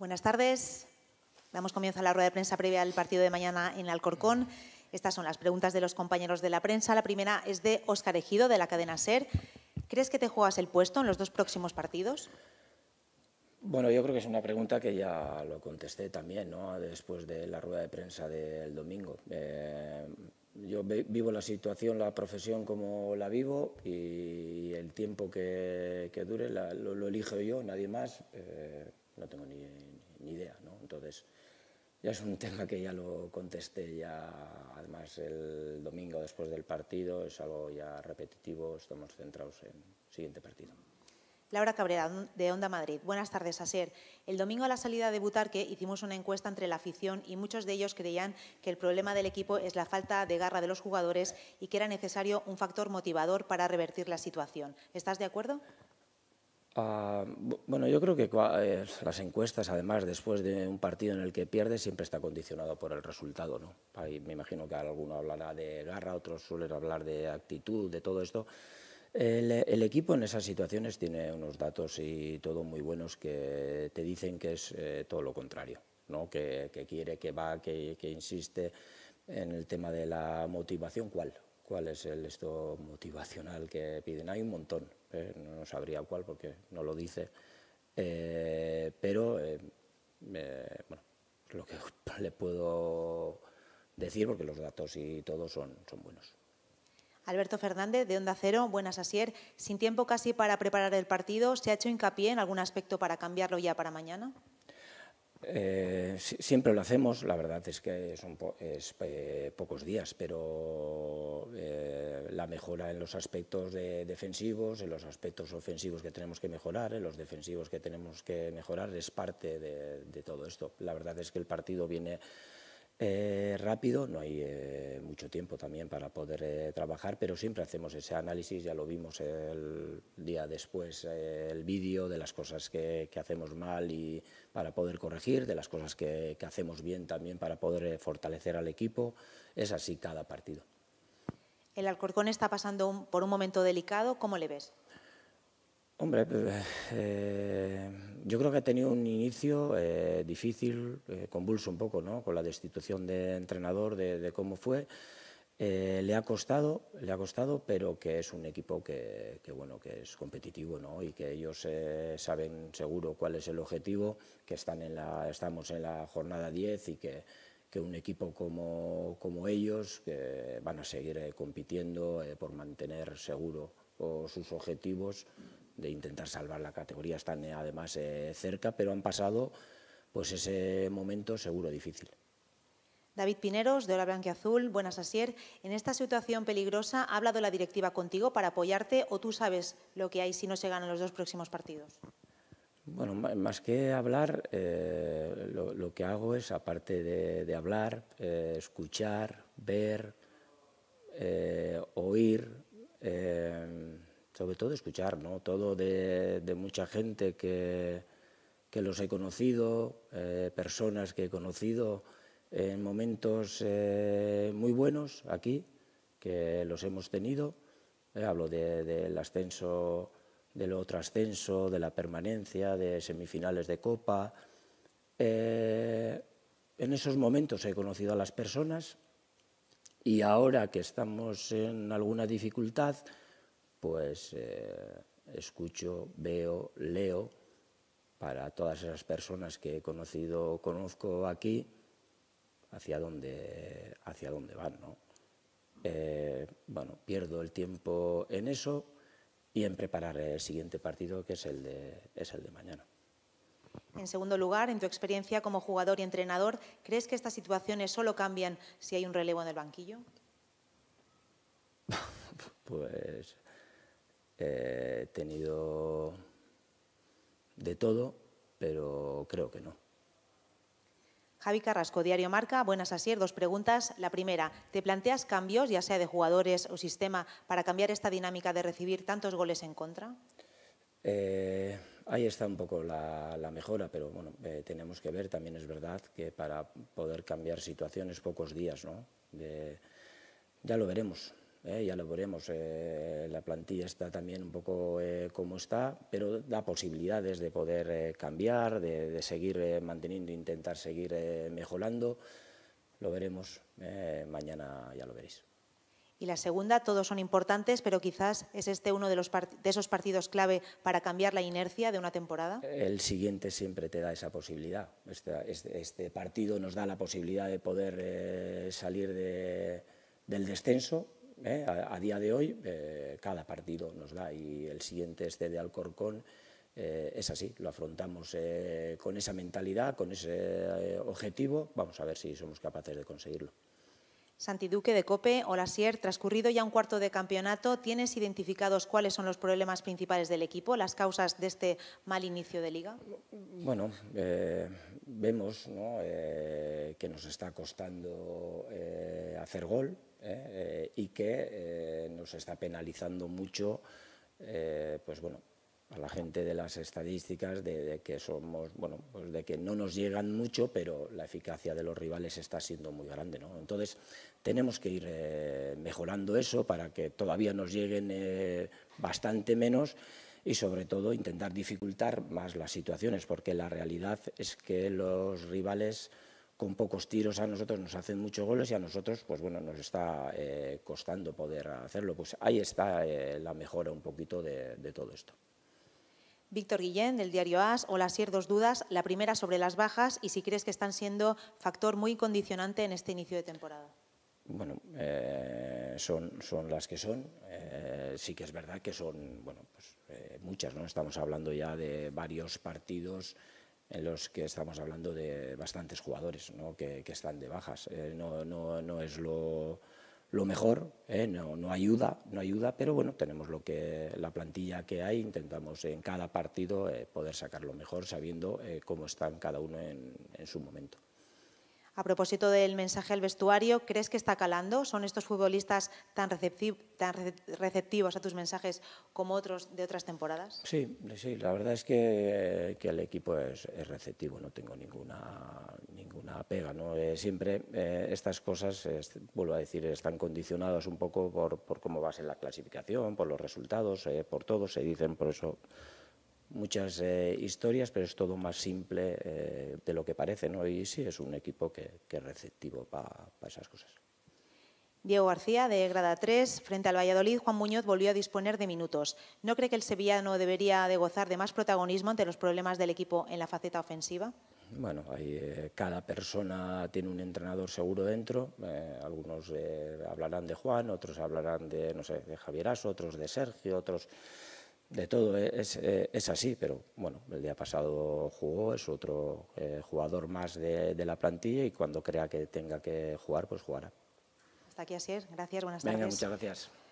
Buenas tardes. Damos comienzo a la rueda de prensa previa al partido de mañana en Alcorcón. Estas son las preguntas de los compañeros de la prensa. La primera es de Óscar Ejido, de la cadena SER. ¿Crees que te juegas el puesto en los dos próximos partidos? Bueno, yo creo que es una pregunta que ya lo contesté también, ¿no? Después de la rueda de prensa del domingo. Eh, yo vivo la situación, la profesión como la vivo y el tiempo que, dure lo, elijo yo, nadie más. Eh, no tengo ni, ni idea, ¿no? Entonces, ya es un tema que ya lo contesté ya, además el domingo después del partido, es algo ya repetitivo, estamos centrados en el siguiente partido. Laura Cabrera, de Onda Madrid. Buenas tardes, Aser. El domingo a la salida de Butarque hicimos una encuesta entre la afición y muchos de ellos creían que el problema del equipo es la falta de garra de los jugadores y que era necesario un factor motivador para revertir la situación. ¿Estás de acuerdo? Ah, bueno, yo creo que eh, las encuestas, además, después de un partido en el que pierde, siempre está condicionado por el resultado. ¿no? me imagino que alguno hablará de garra, otros suelen hablar de actitud, de todo esto. El, equipo en esas situaciones tiene unos datos y todo muy buenos que te dicen que es eh, todo lo contrario, ¿no? que, quiere, que va, que, que, insiste en el tema de la motivación. ¿Cuál? ¿Cuál es el esto motivacional que piden? Hay un montón eh, no sabría cuál porque no lo dice, eh, pero eh, bueno, lo que le puedo decir, porque los datos y todo son, son buenos. Alberto Fernández, de Onda Cero. Buenas, Asier. Sin tiempo casi para preparar el partido, ¿se ha hecho hincapié en algún aspecto para cambiarlo ya para mañana? Eh, siempre lo hacemos, la verdad es que son eh, pocos días, pero eh, la mejora en los aspectos defensivos, en los aspectos ofensivos que tenemos que mejorar, en los defensivos que tenemos que mejorar, es parte de todo esto. La verdad es que el partido viene eh, rápido, no hay eh, mucho tiempo también para poder eh, trabajar, pero siempre hacemos ese análisis, ya lo vimos el día después, eh, el vídeo de las cosas que, hacemos mal y para poder corregir, de las cosas que, hacemos bien también para poder fortalecer al equipo, es así cada partido. El Alcorcón está pasando por un momento delicado, ¿cómo le ves? Hombre, pues, eh, eh, yo creo que ha tenido un inicio eh, difícil, convulso un poco, ¿no? Con la destitución de entrenador, de, cómo fue. le ha costado, le ha costado, pero que es un equipo que, que bueno, que es competitivo, ¿no? Y que ellos saben seguro cuál es el objetivo, que están en la, estamos en la jornada 10 y que, que un equipo como, como ellos van a seguir compitiendo por mantener seguro sus objetivos de intentar salvar la categoría, están eh, además eh, cerca, pero han pasado pues ese momento seguro difícil. David Pineros, de la Blanquiazul, buenas Asier. En esta situación peligrosa, ¿ha hablado la directiva contigo para apoyarte o tú sabes lo que hay si no se ganan los dos próximos partidos? Bueno, más que hablar, eh, lo, que hago es, aparte de, hablar, escuchar, ver, oír, sobre todo escuchar, ¿no? Todo de, mucha gente que, los he conocido, eh, personas que he conocido en momentos eh, muy buenos aquí, que los hemos tenido. Eh, hablo del ascenso, del otro ascenso, de la permanencia, de semifinales de Copa. en esos momentos he conocido a las personas y ahora que estamos en alguna dificultad, pues eh, escucho, veo, leo para todas esas personas que he conocido o conozco aquí, hacia dónde, hacia van. ¿no? Eh, bueno, pierdo el tiempo en eso y en preparar el siguiente partido, que es el de, es el de mañana. En segundo lugar, en tu experiencia como jugador y entrenador, ¿crees que estas situaciones solo cambian si hay un relevo en el banquillo? pues he tenido de todo, pero creo que no. Javi Carrasco, Diario Marca. Buenas, Asier. Dos preguntas. La primera, ¿te planteas cambios, ya sea de jugadores o sistema, para cambiar esta dinámica de recibir tantos goles en contra? Eh, ahí está un poco la, mejora, pero bueno, eh, tenemos que ver, también es verdad, que para poder cambiar situaciones pocos días, ¿no? ya lo veremos. Eh, ya lo veremos, eh, la plantilla está también un poco eh, como está, pero da posibilidades de poder cambiar, de, seguir manteniendo, intentar seguir mejorando. Lo veremos, mañana ya lo veréis. Y la segunda, todos son importantes, pero quizás es este uno de, los de esos partidos clave para cambiar la inercia de una temporada. El siguiente siempre te da esa posibilidad. Este, este, este partido nos da la posibilidad de poder salir del descenso ¿eh? a, día de hoy eh, cada partido nos da y el siguiente este de Alcorcón eh, es así, lo afrontamos con esa mentalidad, con ese objetivo, vamos a ver si somos capaces de conseguirlo. Santiduque de Cope, hola Sier. transcurrido ya un cuarto de campeonato, ¿tienes identificados cuáles son los problemas principales del equipo, las causas de este mal inicio de liga? Bueno, vemos ¿no? que nos está costando eh, hacer gol eh, eh, y que nos está penalizando mucho, pues bueno, a la gente de las estadísticas de, que somos, bueno, pues de que no nos llegan mucho, pero la eficacia de los rivales está siendo muy grande, Entonces tenemos que ir mejorando eso para que todavía nos lleguen bastante menos y sobre todo intentar dificultar más las situaciones, porque la realidad es que los rivales con pocos tiros a nosotros nos hacen muchos goles y a nosotros pues bueno nos está eh, costando poder hacerlo pues ahí está eh, la mejora un poquito de, todo esto Víctor Guillén, del diario AS. Hola, Sier, dos dudas. La primera sobre las bajas y si crees que están siendo factor muy condicionante en este inicio de temporada. Bueno, eh, son, son las que son. sí que es verdad que son bueno, pues, muchas, ¿no? Estamos hablando ya de varios partidos en los que estamos hablando de bastantes jugadores ¿no? que, están de bajas. Eh, no, no, no, es lo, mejor, ¿eh? no, ayuda, no ayuda, pero bueno, tenemos lo que, la plantilla que hay, intentamos en cada partido eh, poder sacar lo mejor sabiendo cómo están cada uno en su momento a propósito del mensaje al vestuario, ¿crees que está calando? ¿Son estos futbolistas tan, receptivos a tus mensajes como otros de otras temporadas? Sí, sí la verdad es que, el equipo es, receptivo, no tengo ninguna, ninguna pega. ¿no? Eh, siempre eh, estas cosas, vuelvo a decir, están condicionadas un poco por, cómo va a ser la clasificación, por los resultados, eh, por todo, se dicen, por eso muchas eh, historias, pero es todo más simple eh, de lo que parece, ¿no? Y sí, es un equipo que, es receptivo para esas cosas. Diego García, de Grada 3, frente al Valladolid, Juan Muñoz volvió a disponer de minutos. ¿No cree que el sevillano debería de gozar de más protagonismo ante los problemas del equipo en la faceta ofensiva? Bueno, eh, cada persona tiene un entrenador seguro dentro. algunos hablarán de Juan, otros hablarán de, no sé, de Javieraso, otros de Sergio, otros de todo, eh, eh, es, así, pero bueno, el día pasado jugó, es otro eh, jugador más de, la plantilla y cuando crea que tenga que jugar, pues jugará. Hasta aquí, Asier. Gracias, buenas tardes. muchas gracias.